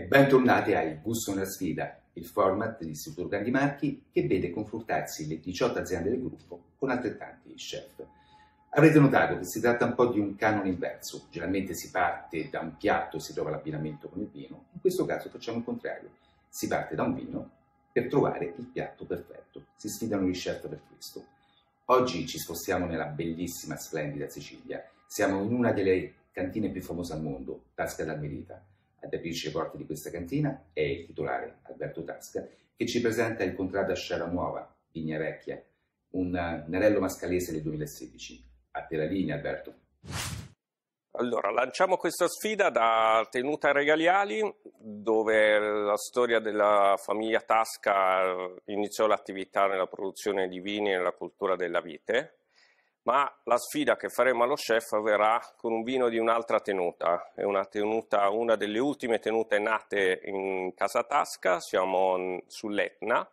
E bentornati a Il Gusto una sfida, il format di Istituto Grandi Marchi che vede confrontarsi le 18 aziende del gruppo con altrettanti chef. Avrete notato che si tratta un po' di un canone inverso, generalmente si parte da un piatto e si trova l'abbinamento con il vino, in questo caso facciamo il contrario, si parte da un vino per trovare il piatto perfetto, si sfidano gli chef per questo. Oggi ci spostiamo nella bellissima, splendida Sicilia, siamo in una delle cantine più famose al mondo, Tasca d'Almerita, ad aprirci le porte di questa cantina è il titolare Alberto Tasca, che ci presenta il contratto a Sciara Nuova, Vigna Vecchia, un Nerello Mascalese del 2016. A te la linea, Alberto. Allora, lanciamo questa sfida da Tenuta Regaliali, dove la storia della famiglia Tasca eh, iniziò l'attività nella produzione di vini e nella cultura della vite ma la sfida che faremo allo chef verrà con un vino di un'altra tenuta, è una, tenuta, una delle ultime tenute nate in Casa Tasca, siamo sull'Etna,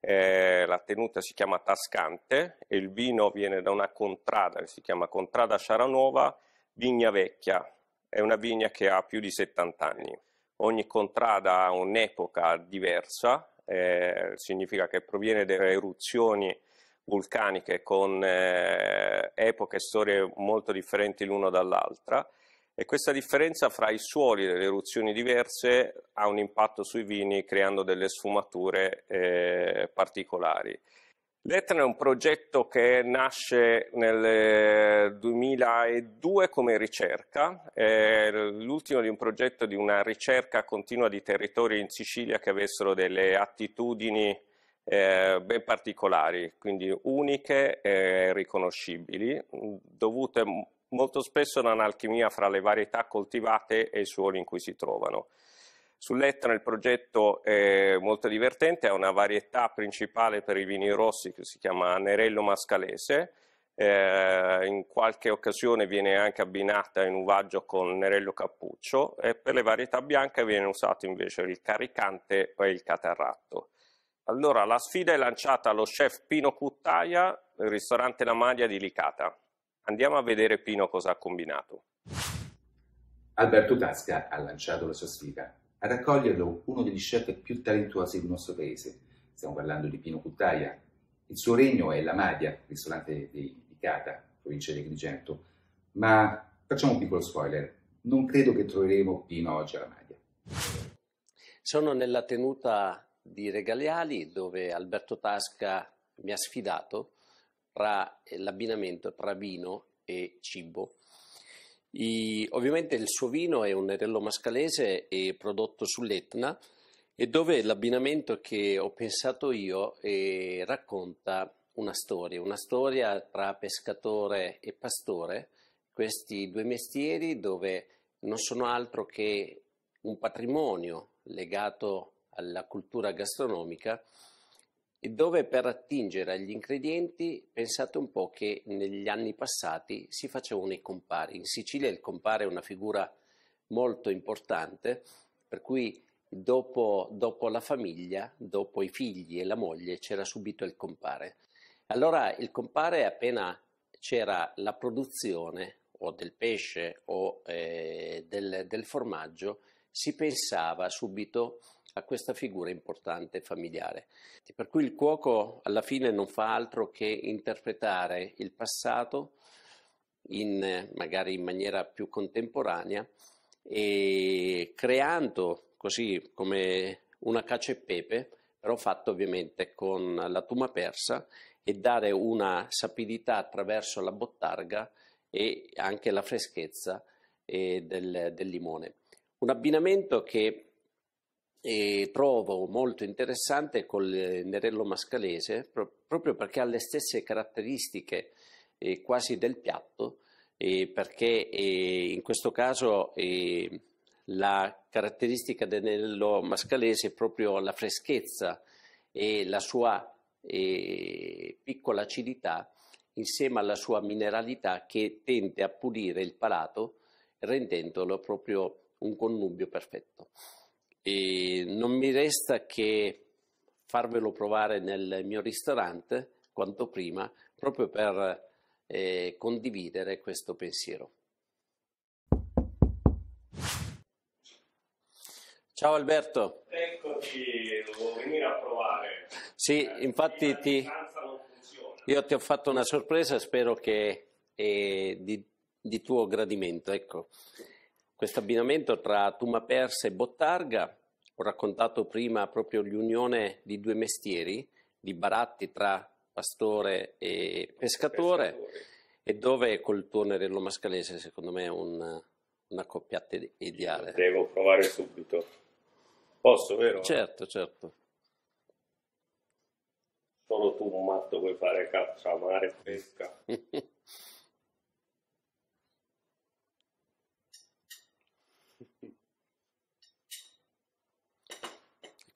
eh, la tenuta si chiama Tascante e il vino viene da una contrada che si chiama Contrada Sciaranova, vigna vecchia, è una vigna che ha più di 70 anni. Ogni contrada ha un'epoca diversa, eh, significa che proviene da eruzioni vulcaniche con eh, epoche e storie molto differenti l'una dall'altra e questa differenza fra i suoli delle eruzioni diverse ha un impatto sui vini creando delle sfumature eh, particolari. L'Etna è un progetto che nasce nel 2002 eh, come ricerca, è l'ultimo di un progetto di una ricerca continua di territori in Sicilia che avessero delle attitudini eh, ben particolari, quindi uniche e riconoscibili, mm, dovute molto spesso ad un'alchimia fra le varietà coltivate e i suoli in cui si trovano. Sull'Etna il progetto è molto divertente, è una varietà principale per i vini rossi che si chiama Nerello Mascalese, eh, in qualche occasione viene anche abbinata in uvaggio con Nerello Cappuccio e per le varietà bianche viene usato invece il caricante e il catarratto. Allora, la sfida è lanciata allo chef Pino Cuttaia nel ristorante La Maglia di Licata. Andiamo a vedere Pino cosa ha combinato. Alberto Tasca ha lanciato la sua sfida. Ad accoglierlo uno degli chef più talentuosi del nostro paese. Stiamo parlando di Pino Cuttaia. Il suo regno è La Maglia, ristorante di Licata, provincia di Agrigento. Ma facciamo un piccolo spoiler. Non credo che troveremo Pino oggi alla Maglia. Sono nella tenuta di Regaliali dove Alberto Tasca mi ha sfidato tra l'abbinamento tra vino e cibo. I, ovviamente il suo vino è un Nerello mascalese e prodotto sull'Etna e dove l'abbinamento che ho pensato io eh, racconta una storia, una storia tra pescatore e pastore, questi due mestieri dove non sono altro che un patrimonio legato alla cultura gastronomica e dove per attingere agli ingredienti pensate un po' che negli anni passati si facevano i compari. In Sicilia il compare è una figura molto importante per cui dopo, dopo la famiglia, dopo i figli e la moglie c'era subito il compare. Allora il compare appena c'era la produzione o del pesce o eh, del, del formaggio si pensava subito a a questa figura importante familiare. Per cui il cuoco alla fine non fa altro che interpretare il passato in, magari in maniera più contemporanea e creando così come una cacio e pepe, però fatto ovviamente con la tuma persa e dare una sapidità attraverso la bottarga e anche la freschezza eh, del, del limone. Un abbinamento che eh, trovo molto interessante col eh, Nerello Mascalese proprio perché ha le stesse caratteristiche eh, quasi del piatto, eh, perché eh, in questo caso eh, la caratteristica del Nerello Mascalese è proprio la freschezza e la sua piccola acidità insieme alla sua mineralità che tende a pulire il palato rendendolo proprio un connubio perfetto. E non mi resta che farvelo provare nel mio ristorante quanto prima, proprio per eh, condividere questo pensiero. Ciao Alberto. Eccoci, devo venire a provare. Sì, eh, infatti ti, io ti ho fatto una sorpresa, spero che eh, di, di tuo gradimento. Ecco questo abbinamento tra Tuma Persa e Bottarga. Ho raccontato prima proprio l'unione di due mestieri, di baratti tra pastore e pescatore, pescatore. e dove col tuo tuonerello mascalese secondo me è un, una coppia ideale. Devo provare subito. Posso, vero? Certo, certo. Solo tu, matto, vuoi fare caccia, mare, pesca.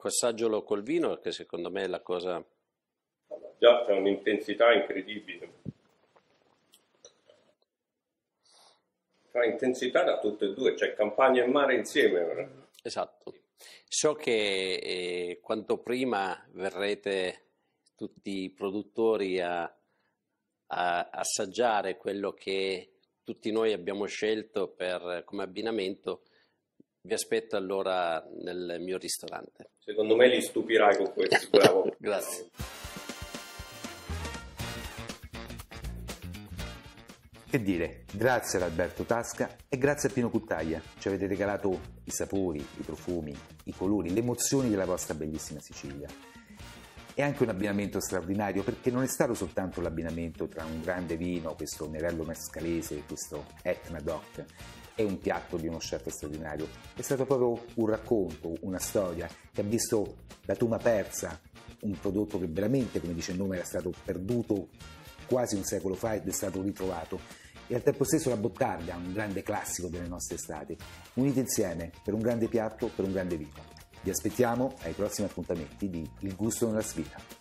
assaggialo col vino, che secondo me è la cosa... Già, c'è un'intensità incredibile. C'è intensità da tutte e due, cioè campagna e mare insieme. Esatto. So che eh, quanto prima verrete tutti i produttori a, a assaggiare quello che tutti noi abbiamo scelto per, come abbinamento vi aspetto allora nel mio ristorante. Secondo me li stupirai con questo, bravo. Grazie. Che dire, grazie ad Alberto Tasca e grazie a Pino Cuttaia. Ci avete regalato i sapori, i profumi, i colori, le emozioni della vostra bellissima Sicilia. È anche un abbinamento straordinario perché non è stato soltanto l'abbinamento tra un grande vino, questo Nerello Mescalese, questo Etna Doc, è un piatto di uno chef straordinario, è stato proprio un racconto, una storia che ha visto la Tuma Persa, un prodotto che veramente, come dice il nome, era stato perduto quasi un secolo fa ed è stato ritrovato. E al tempo stesso la Bottarga, un grande classico delle nostre estate. uniti insieme per un grande piatto, per un grande vino. Vi aspettiamo ai prossimi appuntamenti di Il gusto nella sfida.